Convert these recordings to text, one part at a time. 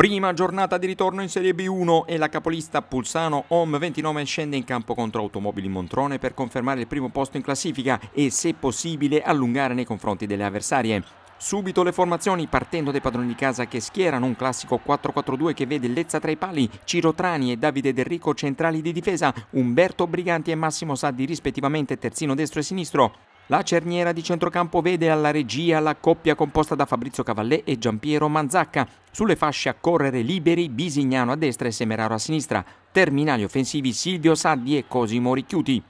Prima giornata di ritorno in Serie B1 e la capolista Pulsano Home 29 scende in campo contro Automobili Montrone per confermare il primo posto in classifica e se possibile allungare nei confronti delle avversarie. Subito le formazioni partendo dai padroni di casa che schierano un classico 4-4-2 che vede Lezza tra i pali, Ciro Trani e Davide Del Rico centrali di difesa, Umberto Briganti e Massimo Saddi rispettivamente terzino destro e sinistro. La cerniera di centrocampo vede alla regia la coppia composta da Fabrizio Cavallè e Giampiero Manzacca. Sulle fasce a correre liberi Bisignano a destra e Semeraro a sinistra. Terminali offensivi Silvio Saddi e Cosimo Ricchiuti.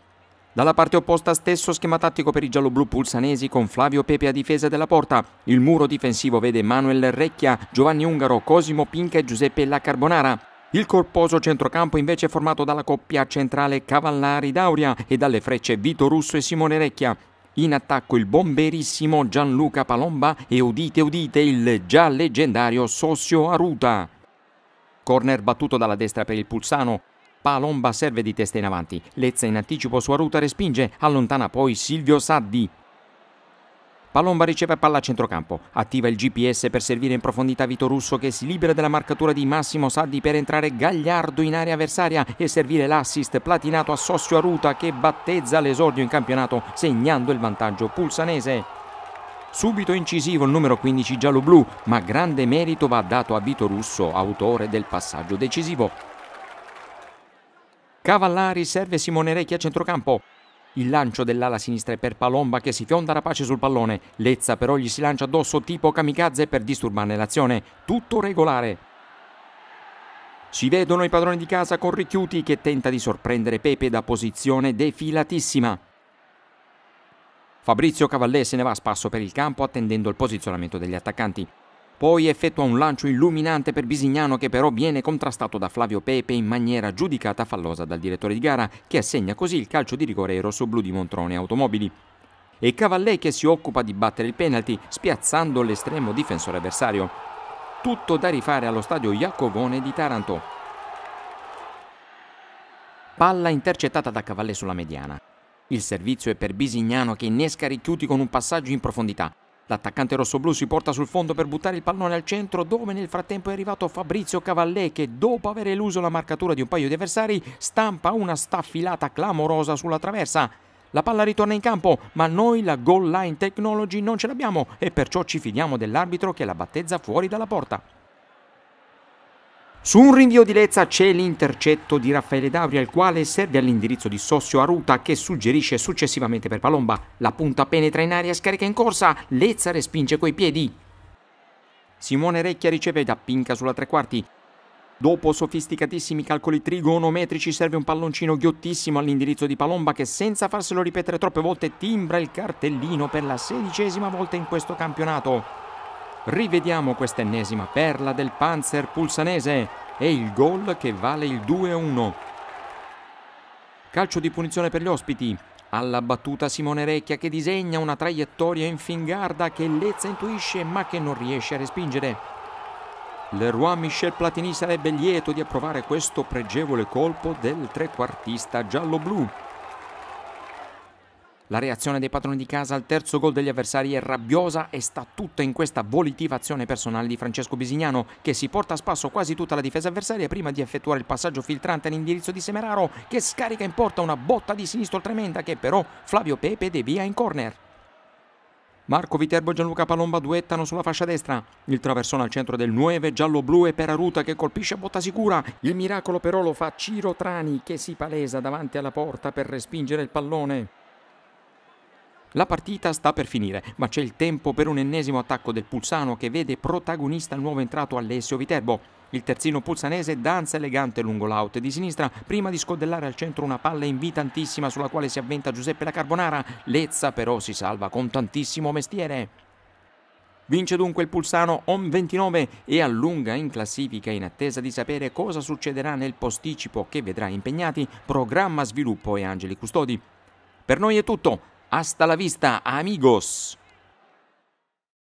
Dalla parte opposta stesso schema tattico per i gialloblu pulsanesi con Flavio Pepe a difesa della porta. Il muro difensivo vede Manuel Recchia, Giovanni Ungaro, Cosimo Pinca e Giuseppe La Carbonara. Il corposo centrocampo invece è formato dalla coppia centrale Cavallari Dauria e dalle frecce Vito Russo e Simone Recchia in attacco il bomberissimo Gianluca Palomba e udite udite il già leggendario Socio Aruta. Corner battuto dalla destra per il Pulsano. Palomba serve di testa in avanti, Lezza in anticipo su Aruta respinge, allontana poi Silvio Saddi. Palomba riceve palla a centrocampo, attiva il GPS per servire in profondità Vito Russo che si libera della marcatura di Massimo Saddi per entrare Gagliardo in area avversaria e servire l'assist platinato a Sossio Aruta che battezza l'esordio in campionato segnando il vantaggio pulsanese. Subito incisivo il numero 15 giallo-blu, ma grande merito va dato a Vito Russo, autore del passaggio decisivo. Cavallari serve Simone Recchi a centrocampo, il lancio dell'ala sinistra è per Palomba che si fionda rapace sul pallone. Lezza però gli si lancia addosso tipo kamikaze per disturbarne l'azione. Tutto regolare. Si vedono i padroni di casa con Ricchiuti che tenta di sorprendere Pepe da posizione defilatissima. Fabrizio Cavallè se ne va a spasso per il campo attendendo il posizionamento degli attaccanti. Poi effettua un lancio illuminante per Bisignano che però viene contrastato da Flavio Pepe in maniera giudicata fallosa dal direttore di gara che assegna così il calcio di rigore ai rossoblù di Montrone Automobili. E Cavallè che si occupa di battere il penalty spiazzando l'estremo difensore avversario. Tutto da rifare allo stadio Iacovone di Taranto. Palla intercettata da Cavallè sulla mediana. Il servizio è per Bisignano che innesca Ricchiuti con un passaggio in profondità. L'attaccante rossoblù si porta sul fondo per buttare il pallone al centro dove nel frattempo è arrivato Fabrizio Cavallè che dopo aver eluso la marcatura di un paio di avversari stampa una staffilata clamorosa sulla traversa. La palla ritorna in campo, ma noi la goal line technology non ce l'abbiamo e perciò ci fidiamo dell'arbitro che la battezza fuori dalla porta. Su un rinvio di Lezza c'è l'intercetto di Raffaele Davria, il quale serve all'indirizzo di Sossio Aruta, che suggerisce successivamente per Palomba. La punta penetra in aria, scarica in corsa, Lezza respinge coi piedi. Simone Recchia riceve da Pinca sulla tre quarti. Dopo sofisticatissimi calcoli trigonometrici serve un palloncino ghiottissimo all'indirizzo di Palomba che senza farselo ripetere troppe volte timbra il cartellino per la sedicesima volta in questo campionato rivediamo quest'ennesima perla del Panzer pulsanese e il gol che vale il 2-1. Calcio di punizione per gli ospiti. Alla battuta Simone Recchia che disegna una traiettoria in fingarda che Lezza intuisce ma che non riesce a respingere. Leroy Michel Platini sarebbe lieto di approvare questo pregevole colpo del trequartista giallo-blu. La reazione dei padroni di casa al terzo gol degli avversari è rabbiosa e sta tutta in questa volitiva azione personale di Francesco Bisignano che si porta a spasso quasi tutta la difesa avversaria prima di effettuare il passaggio filtrante all'indirizzo di Semeraro che scarica in porta una botta di sinistro tremenda che però Flavio Pepe devia in corner. Marco Viterbo e Gianluca Palomba duettano sulla fascia destra. Il traversone al centro del 9 giallo-blu è per Aruta che colpisce a botta sicura. Il miracolo però lo fa Ciro Trani che si palesa davanti alla porta per respingere il pallone. La partita sta per finire, ma c'è il tempo per un ennesimo attacco del Pulsano che vede protagonista il nuovo entrato Alessio Viterbo. Il terzino pulsanese danza elegante lungo l'out di sinistra prima di scodellare al centro una palla invitantissima sulla quale si avventa Giuseppe La Carbonara. Lezza però si salva con tantissimo mestiere. Vince dunque il Pulsano OM 29 e allunga in classifica in attesa di sapere cosa succederà nel posticipo che vedrà impegnati Programma Sviluppo e Angeli Custodi. Per noi è tutto. Hasta la vista, amigos.